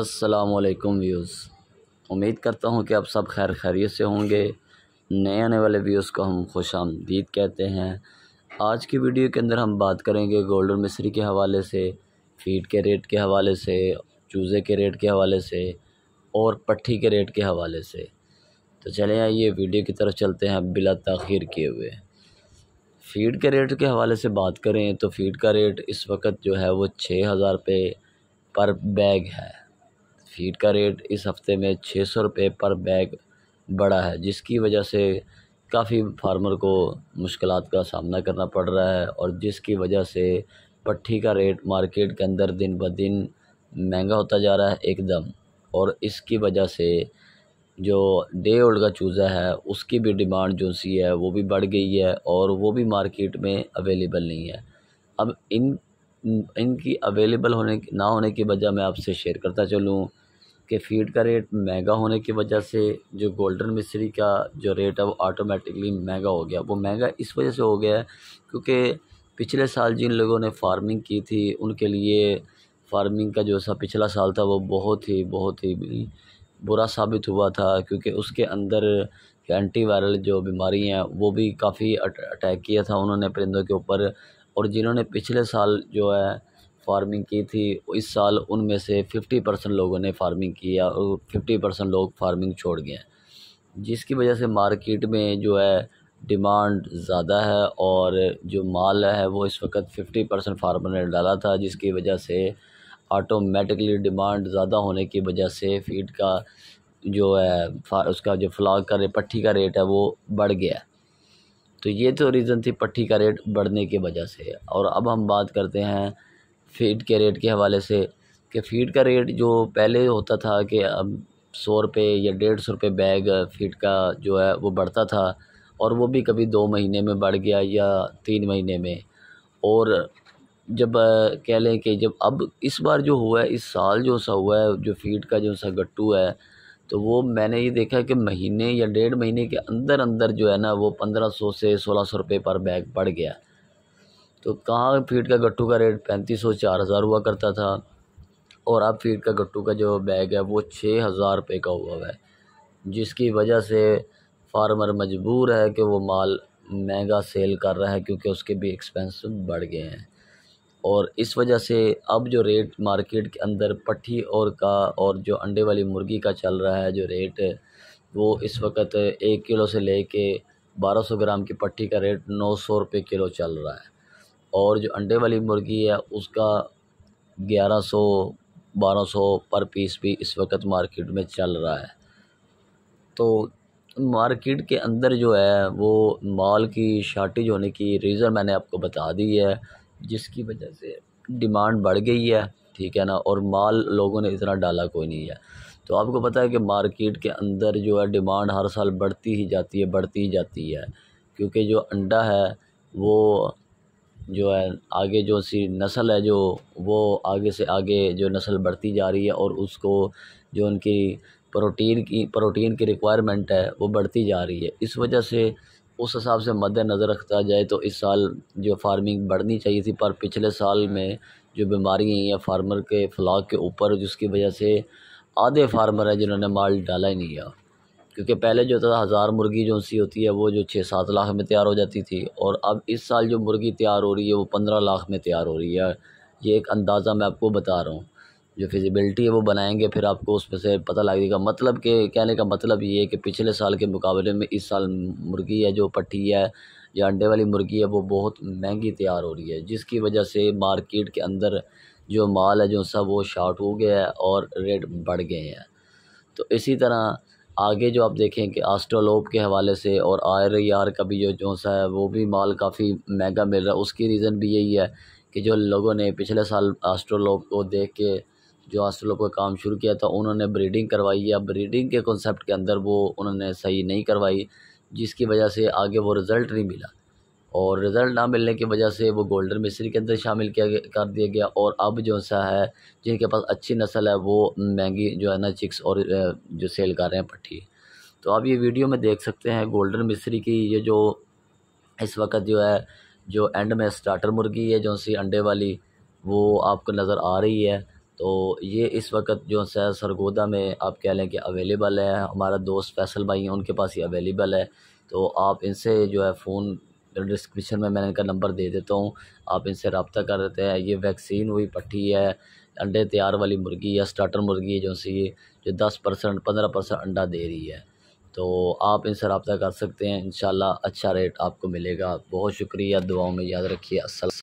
वालेकुम व्यूज़ उम्मीद करता हूँ कि आप सब खैर खैरियत से होंगे नए आने वाले व्यूज़ को हम खुश आमदीद कहते हैं आज की वीडियो के अंदर हम बात करेंगे गोल्डन मिश्री के हवाले से फीड के रेट के हवाले से चूज़े के रेट के हवाले से और पट्टी के रेट के हवाले से तो चले आइए वीडियो की तरफ चलते हैं बिला तखीर किए हुए फ़ीड के रेट के हवाले से बात करें तो फ़ीड का रेट इस वक्त जो है वो छः हज़ार रुपये पर बैग है फीड का रेट इस हफ्ते में छः सौ रुपये पर बैग बढ़ा है जिसकी वजह से काफ़ी फार्मर को मुश्किल का सामना करना पड़ रहा है और जिसकी वजह से पट्टी का रेट मार्केट के अंदर दिन ब दिन महंगा होता जा रहा है एकदम और इसकी वजह से जो डे ओल्ड का चूज़ा है उसकी भी डिमांड जो सी है वो भी बढ़ गई है और वो भी मार्केट में अवेलेबल नहीं है अब इन इनकी अवेलेबल होने ना होने की वजह मैं आपसे शेयर करता चलूँ कि फीड का रेट महंगा होने की वजह से जो गोल्डन मिश्री का जो रेट है वो ऑटोमेटिकली महंगा हो गया वो महंगा इस वजह से हो गया है क्योंकि पिछले साल जिन लोगों ने फार्मिंग की थी उनके लिए फार्मिंग का जो सा पिछला साल था वो बहुत ही बहुत ही बुरा साबित हुआ था क्योंकि उसके अंदर एंटी वायरल जो बीमारी हैं वो भी काफ़ी अटैक किया था उन्होंने परिंदों के ऊपर और जिन्होंने पिछले साल जो है फार्मिंग की थी इस साल उनमें से फिफ्टी परसेंट लोगों ने फार्मिंग की और फिफ्टी परसेंट लोग फार्मिंग छोड़ गए जिसकी वजह से मार्केट में जो है डिमांड ज़्यादा है और जो माल है वो इस वक्त फिफ्टी परसेंट फार्मर ने डाला था जिसकी वजह से ऑटोमेटिकली डिमांड ज़्यादा होने की वजह से फीड का जो है उसका जो फ्लाग का रेट पट्टी का रेट है वो बढ़ गया तो ये तो रीज़न थी पट्टी का रेट बढ़ने की वजह से और अब हम बात करते हैं फ़ीड के रेट के हवाले से कि फ़ीड का रेट जो पहले होता था कि अब सौ रुपये या डेढ़ सौ रुपये बैग फ़ीड का जो है वो बढ़ता था और वो भी कभी दो महीने में बढ़ गया या तीन महीने में और जब कह लें कि जब अब इस बार जो हुआ है इस साल जो सा हुआ है जो फ़ीड का जो सा गट्टू है तो वो मैंने ये देखा कि महीने या डेढ़ महीने के अंदर अंदर जो है ना वो पंद्रह सौ से सोलह सौ रुपये पर बैग बढ़ गया तो कहाँ फीट का गट्टू का रेट पैंतीस सौ चार हज़ार हुआ करता था और अब फीट का गट्टू का जो बैग है वो छः हज़ार रुपये का हुआ है जिसकी वजह से फार्मर मजबूर है कि वो माल महंगा सेल कर रहा है क्योंकि उसके भी एक्सपेंस बढ़ गए हैं और इस वजह से अब जो रेट मार्केट के अंदर पट्टी और का और जो अंडे वाली मुर्गी का चल रहा है जो रेट है वो इस वक्त एक किलो से ले कर बारह सौ ग्राम की पट्टी का रेट नौ सौ रुपये किलो चल रहा है और जो अंडे वाली मुर्गी है उसका ग्यारह सौ बारह सौ पर पीस भी इस वक्त मार्केट में चल रहा है तो मार्केट के अंदर जो है वो माल की शार्टेज होने की रीज़न मैंने आपको बता दी है जिसकी वजह से डिमांड बढ़ गई है ठीक है ना और माल लोगों ने इतना डाला कोई नहीं है तो आपको पता है कि मार्केट के अंदर जो है डिमांड हर साल बढ़ती ही जाती है बढ़ती ही जाती है क्योंकि जो अंडा है वो जो है आगे जो सी नस्ल है जो वो आगे से आगे जो नस्ल बढ़ती जा रही है और उसको जो उनकी प्रोटीन की प्रोटीन की रिक्वायरमेंट है वो बढ़ती जा रही है इस वजह से उस हिसाब से मद्द नज़र रखा जाए तो इस साल जो फार्मिंग बढ़नी चाहिए थी पर पिछले साल में जो बीमारियाँ हैं फार्मर के फ्लाक के ऊपर जिसकी वजह से आधे फार्मर हैं जिन्होंने माल डाला ही नहीं है क्योंकि पहले जो था हज़ार मुर्गी जो सी होती है वो जो छः सात लाख में तैयार हो जाती थी और अब इस साल जो मुर्गी तैयार हो रही है वो पंद्रह लाख में तैयार हो रही है ये एक अंदाज़ा मैं आपको बता रहा हूँ जो फिजिबिलिटी है वो बनाएंगे फिर आपको उसमें से पता लगेगा मतलब के कहने का मतलब ये है कि पिछले साल के मुकाबले में इस साल मुर्गी है जो पट्टी है या अंडे वाली मुर्गी है वो बहुत महंगी तैयार हो रही है जिसकी वजह से मार्केट के अंदर जो माल है जो सब वो शार्ट हो गया है और रेट बढ़ गए हैं तो इसी तरह आगे जो आप देखें कि आस्ट्रोलोप के हवाले से और आर ई आर का भी जो जो सा है वो भी माल काफ़ी महंगा मिल रहा है उसकी रीज़न भी यही है कि जो लोगों ने पिछले साल आस्ट्रोलोप को देख के जो आस्ट्रोलोप का काम शुरू किया था उन्होंने ब्रीडिंग करवाई या ब्रीडिंग के कॉन्सेप्ट के अंदर वो उन्होंने सही नहीं करवाई जिसकी वजह से आगे वो रिज़ल्ट नहीं मिला और रिज़ल्ट ना मिलने की वजह से वो गोल्डन मिस्री के अंदर शामिल किया कर दिया गया और अब जो सा है जिनके पास अच्छी नस्ल है वो महंगी जो है ना चिक्स और जो सेल कर रहे हैं पट्टी तो आप ये वीडियो में देख सकते हैं गोल्डन मिस्री की ये जो इस वक्त जो है जो एंड में स्टार्टर मुर्गी है जो सी अंडे वाली वो आपको नज़र आ रही है तो ये इस वक्त जो सा सरगोदा में आप कह लें कि अवेलेबल है हमारा दोस्त फैसल भाई हैं उनके पास ही अवेलेबल है तो आप इनसे जो है फ़ोन डिस्क्रिप्शन में मैंने इनका नंबर दे देता हूँ आप इनसे रबता कर देते हैं ये वैक्सीन हुई पट्टी है अंडे तैयार वाली मुर्गी या स्टार्टर मुर्गी है जो सी जो दस परसेंट पंद्रह परसेंट अंडा दे रही है तो आप इनसे रबता कर सकते हैं इन अच्छा रेट आपको मिलेगा बहुत शुक्रिया दुआओं में याद रखिए असल